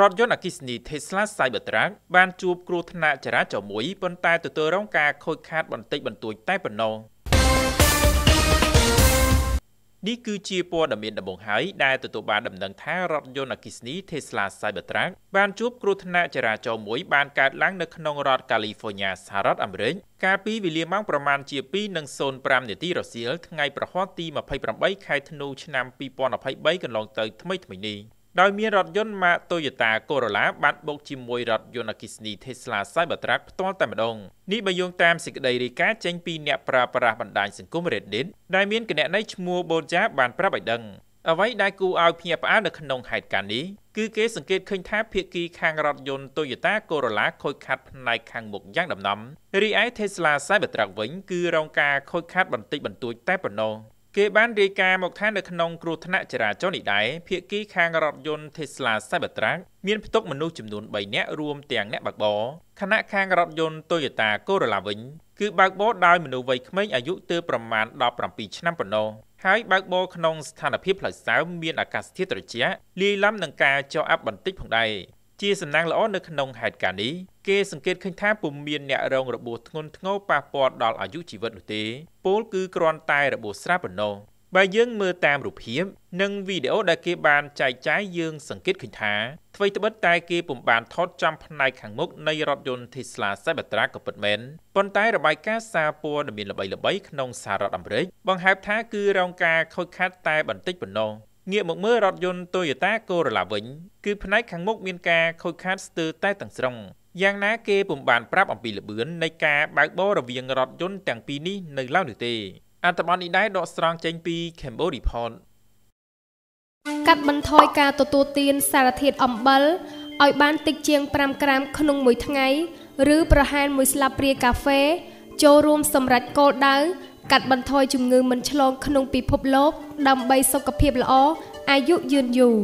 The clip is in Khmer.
រថយន្តអគ្គិសនី Tesla Cybertruck បានជួបគ្រោះថ្នាក់ចរាចរណ៍មួយប៉ុន្តែទទួលរងការខូចខាតបន្តិចបន្តួចតែប៉ុណ្ណោះនេះគឺជាព័ត៌មានដំបូងហើយដែលទទួលបានដំណឹងថារថយន្តអគ្គិសនី Tesla Cybertruck បានជួបគ្រោះថ្នាក់ចរាចរណ៍មួយបានកើតឡើងនៅក្នុងរដ្ឋ California សហរដ្ឋអាមេរិកកាលពីវេលាម៉ោងប្រមាណជា2:05នាទីរសៀលថ្ងៃប្រហ័សទី28ខែធ្នូឆ្នាំ2023កន្លងទៅថ្មីៗនេះ។ដោយមានរថយន្តម៉ាក Toyota Corolla បានបុកជាមួយរថយន្តអគ្គិសនី Tesla Cybertruck ផ្ទាល់តែម្ដងនេះបើយោងតាមសេចក្តីរាយការណ៍ចេញពីអ្នកប្រើប្រាស់បណ្ដាញសង្គម Reddit ដែលមានគណនីឈ្មោះ Boja បានប្រាប់ឲ្យដឹងអ្វីដែលគួរឲ្យភ្ញាក់ផ្អើលនៅក្នុងហេតុការណ៍នេះគឺគេសង្កេតឃើញថាភាគីខាងរថយន្ត Toyota Corolla ខូចខាតផ្នែកខាងមុខយ៉ាងដំណំរីឯ Tesla Cybertruck វិញគឺរងការខូចខាតបន្តិចបន្តួចតែប៉ុណ្ណោះគេបានរាយការណ៍មកថានៅក្នុងគ្រោះថ្នាក់ចរាចរណ៍នេះដែរភៀកគីខាងរថយន្ត Tesla Cybertruck មានផ្ទុកមនុស្សចំនួន3នាក់រួមទាំងអ្នកបើកបរខណៈខាងរថយន្ត Toyota Corolla វិញគឺបើកបរដោយមនុស្សវ័យក្មេងអាយុទើបប្រមាណ17ឆ្នាំប៉ុណ្ណោះហើយបើកបរក្នុងស្ថានភាពផ្លូវសើមមានអាកាសធាតុត្រជាក់លាយឡំនឹងការចុះអាប់បន្តិចផងដែរជាសំណាងល្អនៅក្នុងហេតុការណ៍នេះគេសង្កេតឃើញថាពុំមានអ្នករងរបួសធ្ងន់ធ្ងរប៉ះពាល់ដល់អាយុជីវិតនោះទេពលគឺគ្រាន់តែរបួសស្រាប់ប៉ុណ្ណោះបើយើងមើលតាមរូបភាពនិងវីដេអូដែលគេបានចែកចាយយើងសង្កេតឃើញថាអ្វីត្បិតតែគេពុំបានថតចំផ្នែកខាងមុខនៃរថយន្ត Tesla Cybertruck ក៏ពិតមែនប៉ុន្តែរបាយការណ៍សារព័ត៌មានល្បីៗក្នុងសហរដ្ឋអាមេរិកបង្ហាញថាគឺរងការខូចខាតតែ បន្តិចប៉ុណ្ណោះងាកមកមើលរថយន្ត Toyota Corolla វិញគឺផ្នែកខាងមុខមានការខូចខាតស្ទើរតែទាំងស្រុងយ៉ាងណាគេពុំបានប្រាប់អំពីល្បឿននៃការបើកបររវាងរថយន្តទាំងពីរនេះនៅឡើយនោះទេអត្ថបទនេះដែរដកស្រង់ចេញពី Cambodia Report កាត់បន្ថយការទទួលទានសារធាតុអំបិលឲ្យបានតិចជាង5ក្រាម ក្នុងមួយថ្ងៃ ឬ ប្រហែលមួយស្លាបព្រាកាហ្វេ ចូលរួមសម្រាប់គោលដៅកាត់បន្ថយជំងឺ មិនឆ្លង ក្នុងពិភពលោកដើម្បីសុខភាពល្អអាយុយឺនយូរ